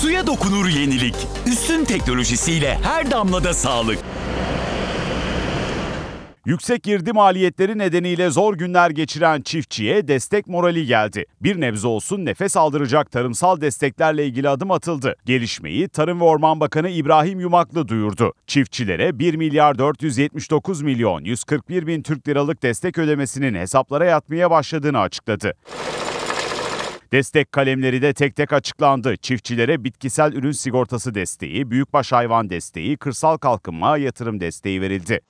Suya dokunur yenilik. Üstün teknolojisiyle her damlada sağlık. Yüksek girdi maliyetleri nedeniyle zor günler geçiren çiftçiye destek morali geldi. Bir nebze olsun nefes aldıracak tarımsal desteklerle ilgili adım atıldı. Gelişmeyi Tarım ve Orman Bakanı İbrahim Yumaklı duyurdu. Çiftçilere 1 milyar 479 milyon 141 bin Türk liralık destek ödemesinin hesaplara yatmaya başladığını açıkladı. Destek kalemleri de tek tek açıklandı. Çiftçilere bitkisel ürün sigortası desteği, büyükbaş hayvan desteği, kırsal kalkınma, yatırım desteği verildi.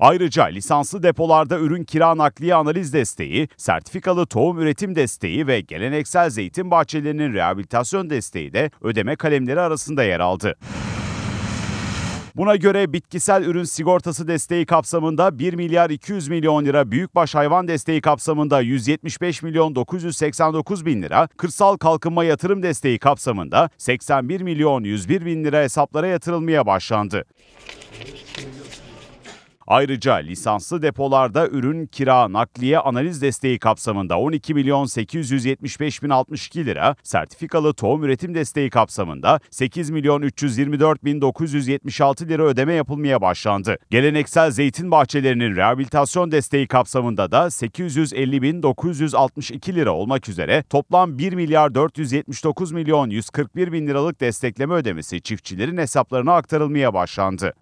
Ayrıca lisanslı depolarda ürün kira nakliye analiz desteği, sertifikalı tohum üretim desteği ve geleneksel zeytin bahçelerinin rehabilitasyon desteği de ödeme kalemleri arasında yer aldı. Buna göre bitkisel ürün sigortası desteği kapsamında 1 milyar 200 milyon lira, büyükbaş hayvan desteği kapsamında 175 milyon 989 bin lira, kırsal kalkınma yatırım desteği kapsamında 81 milyon 101 bin lira hesaplara yatırılmaya başlandı. Ayrıca lisanslı depolarda ürün, kira, nakliye analiz desteği kapsamında 12 milyon 875 bin 62 lira, sertifikalı tohum üretim desteği kapsamında 8 milyon 324 bin 976 lira ödeme yapılmaya başlandı. Geleneksel zeytin bahçelerinin rehabilitasyon desteği kapsamında da 850 bin 962 lira olmak üzere toplam 1 milyar 479 milyon 141 bin liralık destekleme ödemesi çiftçilerin hesaplarına aktarılmaya başlandı.